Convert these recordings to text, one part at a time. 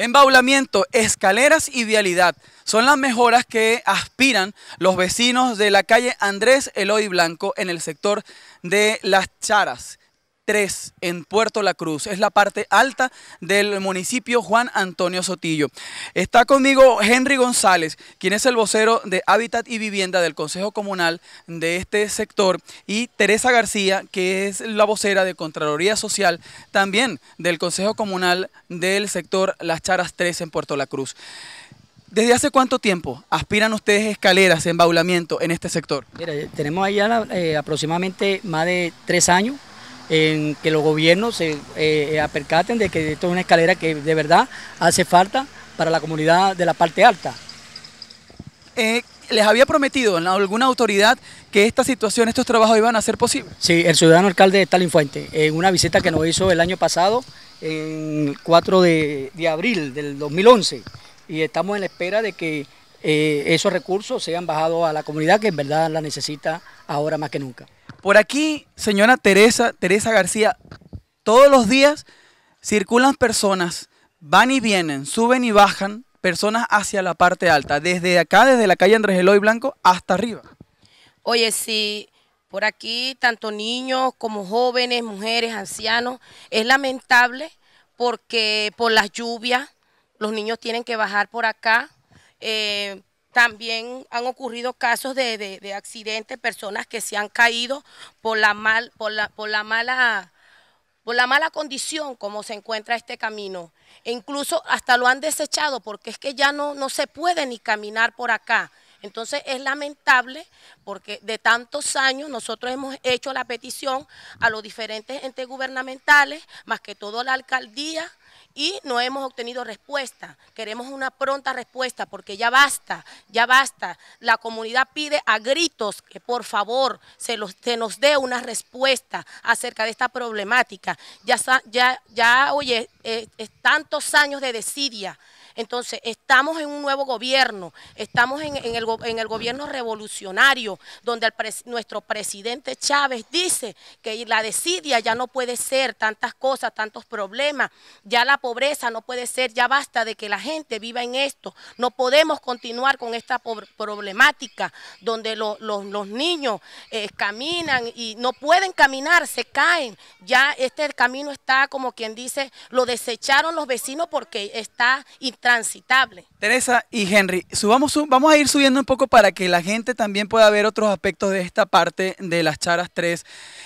Embaulamiento, escaleras y vialidad son las mejoras que aspiran los vecinos de la calle Andrés Eloy Blanco en el sector de Las Charas en Puerto La Cruz. Es la parte alta del municipio Juan Antonio Sotillo. Está conmigo Henry González, quien es el vocero de Hábitat y Vivienda del Consejo Comunal de este sector, y Teresa García, que es la vocera de Contraloría Social, también del Consejo Comunal del sector Las Charas 3 en Puerto La Cruz. ¿Desde hace cuánto tiempo aspiran ustedes escaleras, embaulamiento en este sector? Mira, tenemos allá eh, aproximadamente más de tres años en que los gobiernos se eh, eh, apercaten de que esto es una escalera que de verdad hace falta para la comunidad de la parte alta. Eh, ¿Les había prometido en alguna autoridad que esta situación, estos trabajos iban a ser posibles? Sí, el ciudadano alcalde de Talinfuente, en una visita que nos hizo el año pasado, en 4 de, abril del 2011, y estamos en la espera de que esos recursos sean bajados a la comunidad que en verdad la necesita ahora más que nunca. Por aquí, señora Teresa, Teresa García, todos los días circulan personas, van y vienen, suben y bajan personas hacia la parte alta, desde acá, desde la calle Andrés Eloy Blanco hasta arriba. Oye, sí, por aquí, tanto niños como jóvenes, mujeres, ancianos, es lamentable porque por las lluvias los niños tienen que bajar por acá. Eh, también han ocurrido casos de, accidentes, personas que se han caído por la, mal, por la, por la mala por la mala condición como se encuentra este camino. E incluso hasta lo han desechado porque es que ya no, no se puede ni caminar por acá. Entonces es lamentable porque de tantos años nosotros hemos hecho la petición a los diferentes entes gubernamentales, más que todo la alcaldía, y no hemos obtenido respuesta. Queremos una pronta respuesta porque ya basta, ya basta. La comunidad pide a gritos que por favor se, los, se nos dé una respuesta acerca de esta problemática. Ya, ya, ya oye, eh, tantos años de desidia, entonces, estamos en un nuevo gobierno, estamos en, el, gobierno revolucionario, donde nuestro presidente Chávez dice que la desidia ya no puede ser, tantas cosas, tantos problemas, ya la pobreza no puede ser, ya basta de que la gente viva en esto, no podemos continuar con esta problemática donde los niños eh, caminan y no pueden caminar, se caen, ya este camino está como quien dice, lo desecharon los vecinos porque está transitable. Teresa y Henry, subamos, vamos a ir subiendo un poco para que la gente también pueda ver otros aspectos de esta parte de las Charas 3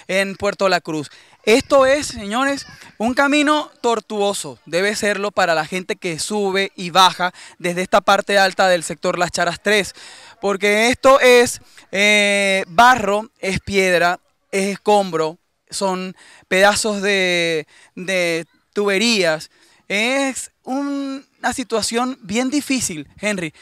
en Puerto La Cruz. Esto es, señores, un camino tortuoso, debe serlo para la gente que sube y baja desde esta parte alta del sector Las Charas 3, porque esto es eh, barro, es piedra, es escombro, son pedazos de, de tuberías, es una situación bien difícil, Henry.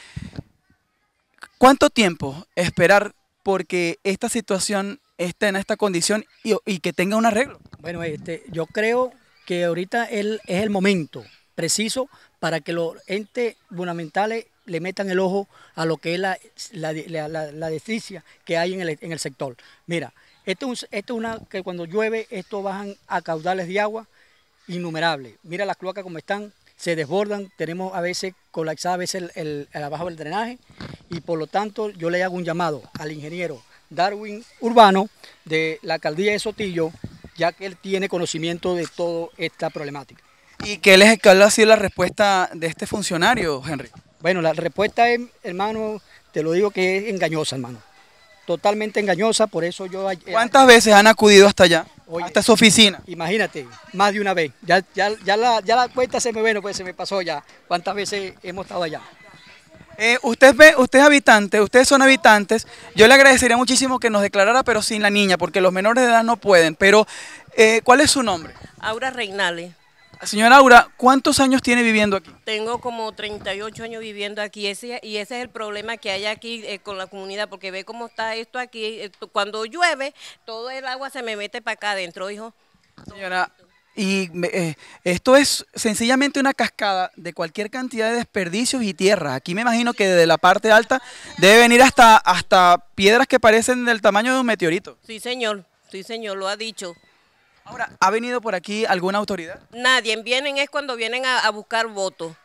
¿Cuánto tiempo esperar porque esta situación esté en esta condición y, que tenga un arreglo? Bueno, este, yo creo que ahorita es el momento preciso para que los entes fundamentales le metan el ojo a lo que es la, la, que hay en el, en el sector. Mira, esto, esto es una que cuando llueve, esto bajan a caudales de agua innumerable. Mira las cloacas como están, se desbordan, tenemos a veces colapsada a veces el, el abajo del drenaje y por lo tanto yo le hago un llamado al ingeniero Darwin Urbano de la alcaldía de Sotillo, ya que él tiene conocimiento de toda esta problemática. ¿Y qué les ha sido la respuesta de este funcionario, Henry? Bueno, la respuesta, es, hermano, te lo digo que es engañosa, hermano totalmente engañosa, por eso yo... Eh, ¿Cuántas veces han acudido hasta allá? hasta su oficina. Imagínate, más de una vez. Ya, ya, la, cuenta se me pues se me pasó ya. ¿Cuántas veces hemos estado allá? Eh, usted ve, usted es habitante, ustedes son habitantes. Yo le agradecería muchísimo que nos declarara, pero sin la niña, porque los menores de edad no pueden. Pero, eh, ¿cuál es su nombre? Aura Reinales. Señora Aura, ¿cuántos años tiene viviendo aquí? Tengo como 38 años viviendo aquí ese, y ese es el problema que hay aquí eh, con la comunidad, porque ve cómo está esto aquí. Eh, cuando llueve, todo el agua se me mete para acá adentro, hijo. Señora, y eh, esto es sencillamente una cascada de cualquier cantidad de desperdicios y tierra. Aquí me imagino que desde la parte alta debe venir hasta, hasta piedras que parecen del tamaño de un meteorito. Sí, señor, sí, señor, lo ha dicho. Ahora, ¿ha venido por aquí alguna autoridad? Nadie. Vienen es cuando vienen a, buscar votos.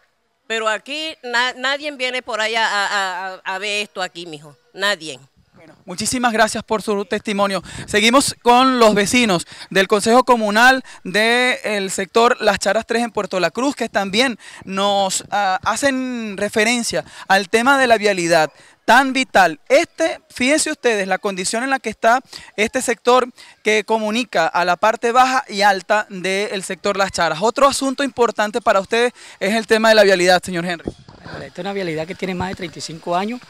Pero aquí nadie viene por allá a, ver esto aquí, mijo. Nadie. muchísimas gracias por su testimonio. Seguimos con los vecinos del Consejo Comunal del sector Las Charas 3 en Puerto La Cruz, que también nos ah, hacen referencia al tema de la vialidad, tan vital. Este, fíjense ustedes, la condición en la que está este sector que comunica a la parte baja y alta del sector Las Charas. Otro asunto importante para ustedes es el tema de la vialidad, señor Henry. Esta es una vialidad que tiene más de 35 años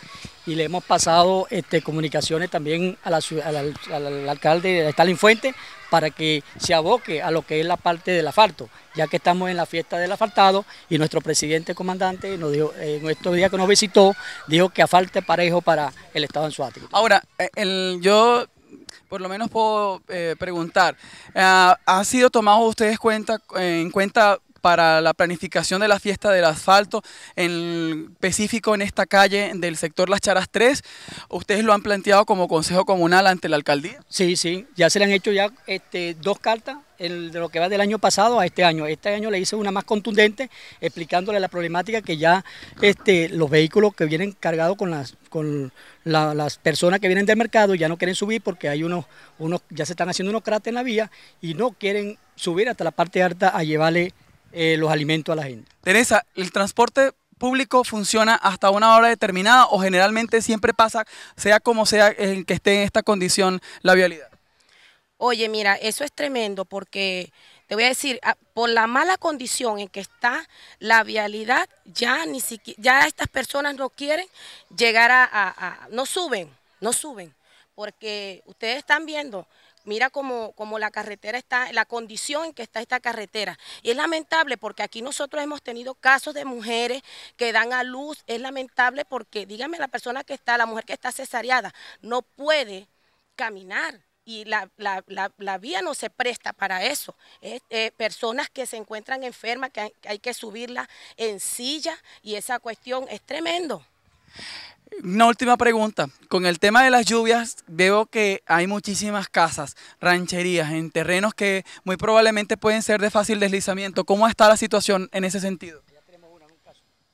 y le hemos pasado este, comunicaciones también la, al alcalde Stalin Fuente para que se aboque a lo que es la parte del asfalto, ya que estamos en la fiesta del asfaltado y nuestro presidente comandante nos dijo, en estos días que nos visitó, dijo que asfalte parejo para el Estado en Suárez. Ahora, eh, yo por lo menos puedo eh, preguntar, eh, ¿ha sido tomado ustedes cuenta, en cuenta para la planificación de la fiesta del asfalto, en específico en esta calle del sector Las Charas 3. ¿Ustedes lo han planteado como consejo comunal ante la alcaldía? Sí, sí, ya se le han hecho ya este, dos cartas de lo que va del año pasado a este año. Este año le hice una más contundente explicándole la problemática que ya este, los vehículos que vienen cargados con las personas que vienen del mercado ya no quieren subir porque hay unos, unos ya se están haciendo unos cráteres en la vía y no quieren subir hasta la parte alta a llevarle eh, los alimentos a la gente. Teresa, el transporte público funciona hasta una hora determinada o generalmente siempre pasa, sea como sea en que esté en esta condición la vialidad. Oye, mira, eso es tremendo porque te voy a decir, ah, por la mala condición en que está la vialidad, ya ni siquiera, ya estas personas no quieren llegar a no suben, no suben, porque ustedes están viendo, Mira cómo, la carretera está, la condición en que está esta carretera. es lamentable porque aquí nosotros hemos tenido casos de mujeres que dan a luz. Es lamentable porque, dígame, la persona que está, la mujer que está cesareada, no puede caminar y la, vía no se presta para eso. Eh, personas que se encuentran enfermas, que hay, que hay subirlas en silla y esa cuestión es tremendo. Una última pregunta. Con el tema de las lluvias, veo que hay muchísimas casas, rancherías, en terrenos que muy probablemente pueden ser de fácil deslizamiento. ¿Cómo está la situación en ese sentido?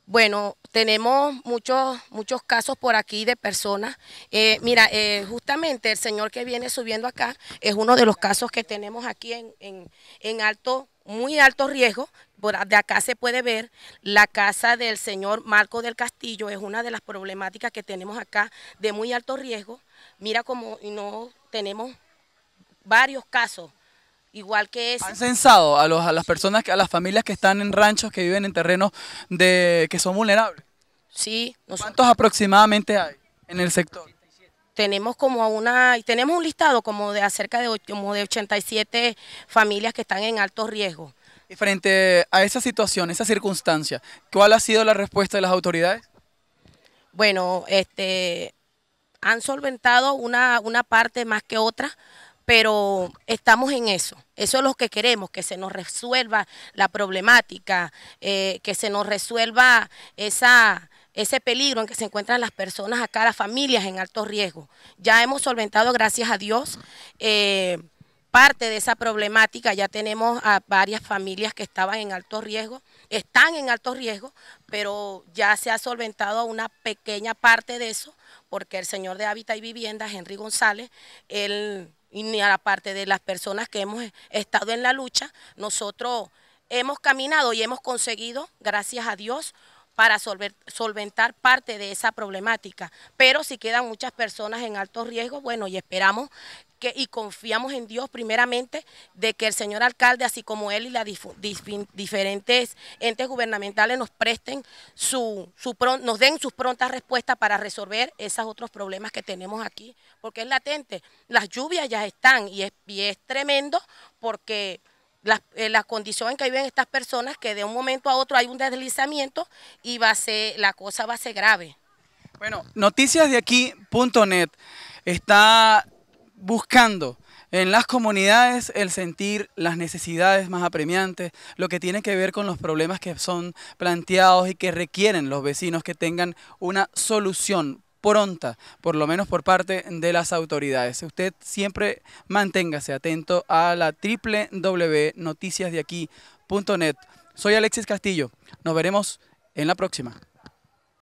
Bueno, tenemos muchos, muchos casos por aquí de personas. Eh, mira, eh, justamente el señor que viene subiendo acá es uno de los casos que tenemos aquí en, alto, muy alto riesgo. de acá se puede ver la casa del señor Marco del Castillo, es una de las problemáticas que tenemos acá de muy alto riesgo. Mira cómo no tenemos varios casos igual que es... ¿Han censado a, los, a las personas, a las familias que están en ranchos, que viven en terrenos de, que son vulnerables? Sí. Nosotros... ¿Cuántos aproximadamente hay en el sector? Tenemos como una, tenemos un listado como de acerca de, como de 87 familias que están en alto riesgo. Y frente a esa situación, esa circunstancia, ¿cuál ha sido la respuesta de las autoridades? Bueno, este, han solventado una, una parte más que otra, pero estamos en eso. Eso es lo que queremos, que se nos resuelva la problemática, eh, que se nos resuelva esa, ese peligro en que se encuentran las personas acá, las familias en alto riesgo. Ya hemos solventado, gracias a Dios, eh, parte de esa problemática. Ya tenemos a varias familias que estaban en alto riesgo, están en alto riesgo, pero ya se ha solventado una pequeña parte de eso, porque el señor de Hábitat y Viviendas, Henry González, él y a la parte de las personas que hemos estado en la lucha, nosotros hemos caminado y hemos conseguido, gracias a Dios, para solventar parte de esa problemática. Pero si quedan muchas personas en alto riesgo, bueno, y esperamos y confiamos en Dios primeramente de que el señor alcalde, así como él y las diferentes entes gubernamentales nos presten su, su nos den sus prontas respuestas para resolver esos otros problemas que tenemos aquí, porque es latente. Las lluvias ya están y es, tremendo porque las, eh, condiciones en que viven estas personas, que de un momento a otro hay un deslizamiento y va a ser, la cosa va a ser grave. Bueno, noticias de aquí.net está buscando en las comunidades el sentir las necesidades más apremiantes, lo que tiene que ver con los problemas que son planteados y que requieren los vecinos que tengan una solución pronta, por lo menos por parte de las autoridades. Usted siempre manténgase atento a la www.noticiasdeaquí.net. Soy Alexis Castillo. Nos veremos en la próxima.